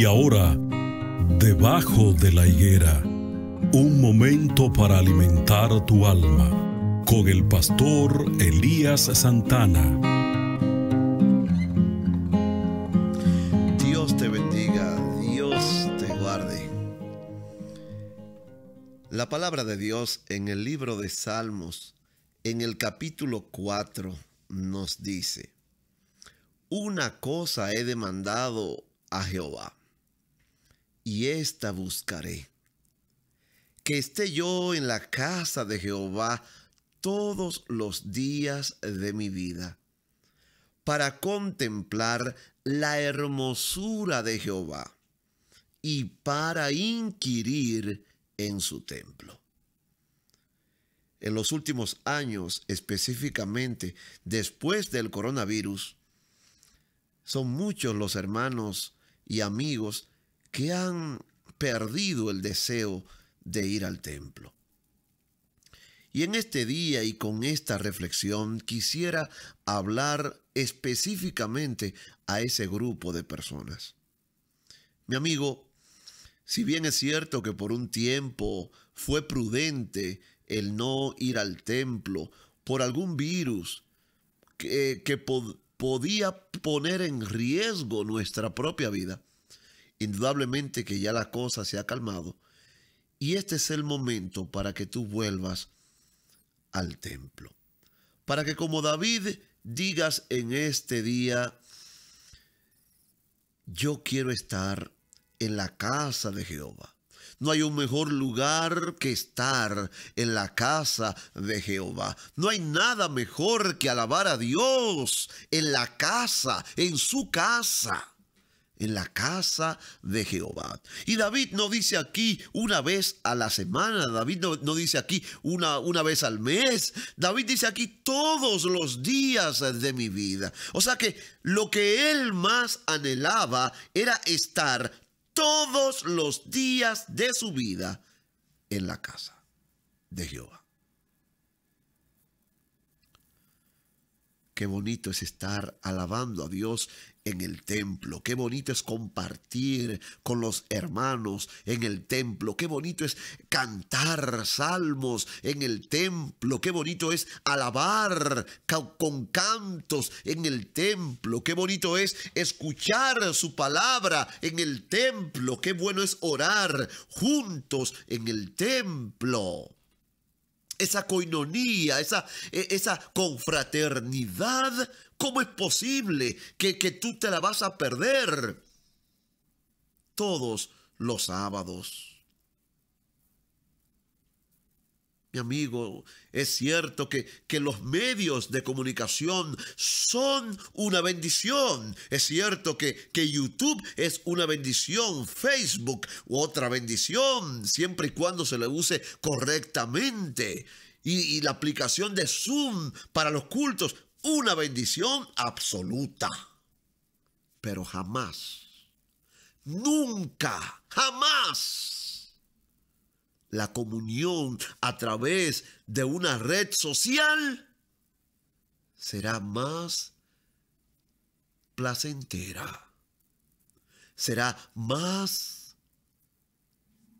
Y ahora, debajo de la higuera, un momento para alimentar tu alma con el pastor Elías Santana. Dios te bendiga, Dios te guarde. La palabra de Dios en el libro de Salmos, en el capítulo 4, nos dice, una cosa he demandado a Jehová y esta buscaré. Que esté yo en la casa de Jehová todos los días de mi vida, para contemplar la hermosura de Jehová y para inquirir en su templo. En los últimos años, específicamente después del coronavirus, son muchos los hermanos y amigos que han perdido el deseo de ir al templo. Y en este día y con esta reflexión quisiera hablar específicamente a ese grupo de personas. Mi amigo, si bien es cierto que por un tiempo fue prudente el no ir al templo por algún virus que, podía poner en riesgo nuestra propia vida, indudablemente que ya la cosa se ha calmado y este es el momento para que tú vuelvas al templo. Para que como David digas en este día, yo quiero estar en la casa de Jehová. No hay un mejor lugar que estar en la casa de Jehová. No hay nada mejor que alabar a Dios en la casa, en su casa en la casa de Jehová. Y David no dice aquí una vez a la semana, David no, dice aquí una, una vez al mes, David dice aquí todos los días de mi vida. O sea que lo que él más anhelaba era estar todos los días de su vida en la casa de Jehová. Qué bonito es estar alabando a Dios en el templo. Qué bonito es compartir con los hermanos en el templo. Qué bonito es cantar salmos en el templo. Qué bonito es alabar con cantos en el templo. Qué bonito es escuchar su palabra en el templo. Qué bueno es orar juntos en el templo esa coinonía, esa, e, esa confraternidad, ¿cómo es posible que tú te la vas a perder? Todos los sábados Mi amigo, es cierto que, los medios de comunicación son una bendición. Es cierto que, que YouTube es una bendición, Facebook otra bendición, siempre y cuando se le use correctamente. Y, y la aplicación de Zoom para los cultos, una bendición absoluta. Pero jamás, nunca, jamás la comunión a través de una red social será más placentera, será más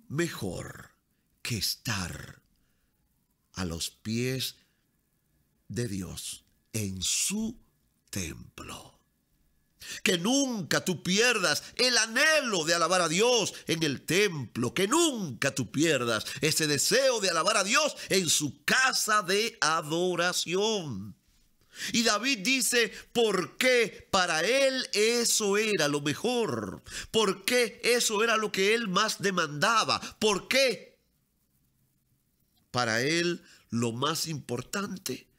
mejor que estar a los pies de Dios en su templo. Que nunca tú pierdas el anhelo de alabar a Dios en el templo. Que nunca tú pierdas ese deseo de alabar a Dios en su casa de adoración. Y David dice, ¿por qué para él eso era lo mejor, ¿Por qué eso era lo que él más demandaba, ¿Por qué para él lo más importante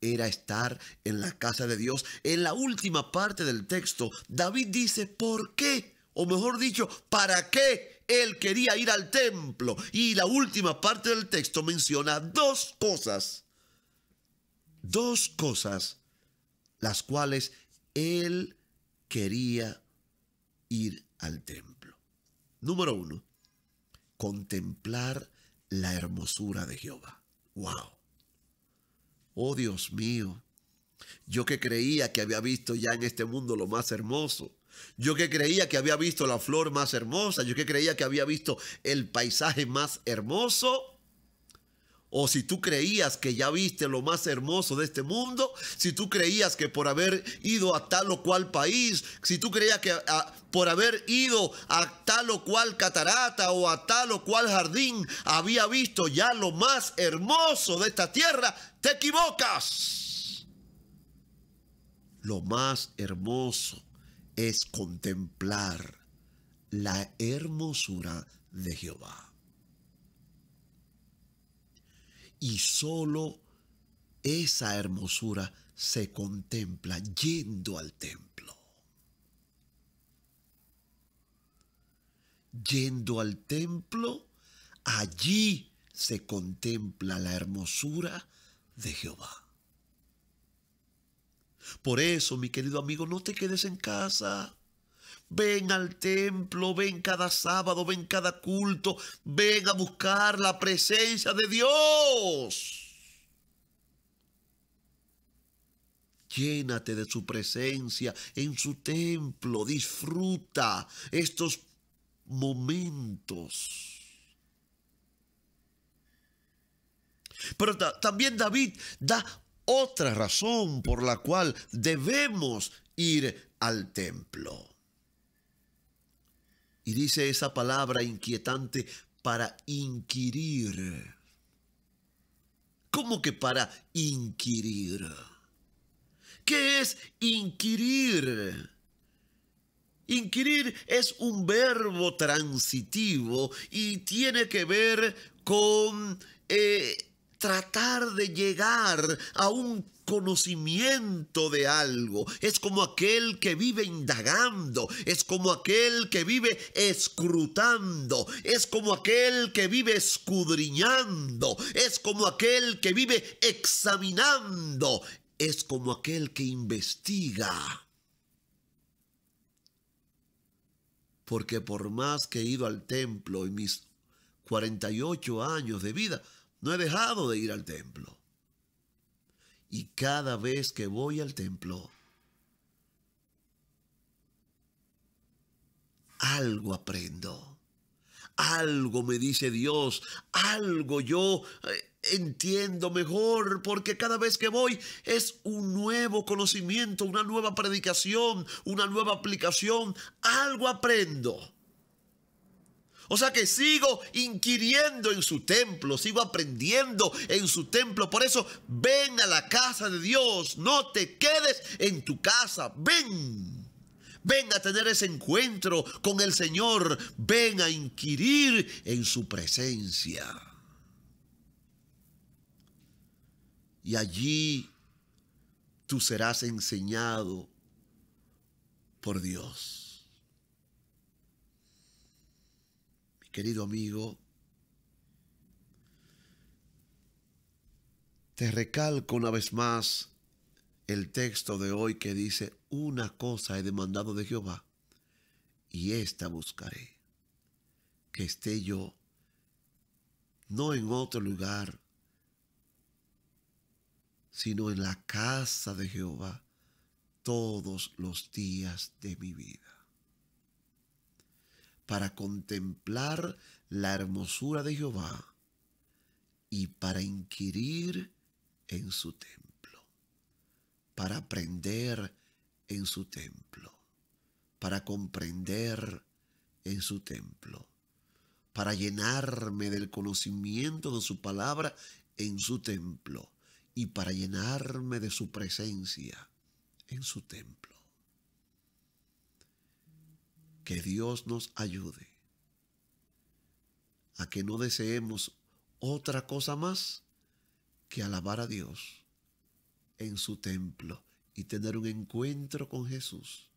era estar en la casa de Dios. En la última parte del texto, David dice, ¿por qué? O mejor dicho, ¿para qué él quería ir al templo? Y la última parte del texto menciona dos cosas. Dos cosas las cuales él quería ir al templo. Número uno, contemplar la hermosura de Jehová. ¡Wow! Oh Dios mío, yo que creía que había visto ya en este mundo lo más hermoso. Yo que creía que había visto la flor más hermosa, yo que creía que había visto el paisaje más hermoso, o si tú creías que ya viste lo más hermoso de este mundo, si tú creías que por haber ido a tal o cual país, si tú creías que ah, por haber ido a tal o cual catarata o a tal o cual jardín había visto ya lo más hermoso de esta tierra, te equivocas. Lo más hermoso es contemplar la hermosura de Jehová. y solo esa hermosura se contempla yendo al templo. Yendo al templo, allí se contempla la hermosura de Jehová. Por eso, mi querido amigo, no te quedes en casa. Ven al templo, ven cada sábado, ven cada culto, ven a buscar la presencia de Dios. Llénate de su presencia en su templo, disfruta estos momentos. Pero también David da otra razón por la cual debemos ir al templo. Y dice esa palabra inquietante para inquirir. ¿Cómo que para inquirir? ¿Qué es inquirir? Inquirir es un verbo transitivo y tiene que ver con eh, tratar de llegar a un conocimiento de algo, es como aquel que vive indagando, es como aquel que vive escrutando, es como aquel que vive escudriñando, es como aquel que vive examinando, es como aquel que investiga. Porque por más que he ido al templo en mis 48 años de vida, no he dejado de ir al templo y cada vez que voy al templo, algo aprendo, algo me dice Dios, algo yo eh, entiendo mejor, porque cada vez que voy es un nuevo conocimiento, una nueva predicación, una nueva aplicación, algo aprendo. O sea que sigo inquiriendo en su templo, sigo aprendiendo en su templo. Por eso ven a la casa de Dios, no te quedes en tu casa, ven. Ven a tener ese encuentro con el Señor, ven a inquirir en su presencia. Y allí tú serás enseñado por Dios. querido amigo, te recalco una vez más el texto de hoy que dice, una cosa he demandado de Jehová y esta buscaré, que esté yo no en otro lugar, sino en la casa de Jehová todos los días de mi vida para contemplar la hermosura de Jehová y para inquirir en su templo, para aprender en su templo, para comprender en su templo, para llenarme del conocimiento de su palabra en su templo y para llenarme de su presencia en su templo. Que Dios nos ayude a que no deseemos otra cosa más que alabar a Dios en su templo y tener un encuentro con Jesús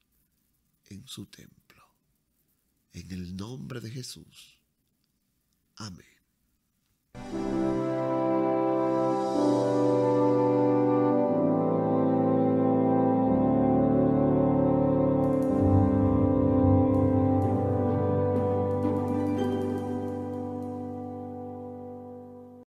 en su templo. En el nombre de Jesús. Amén.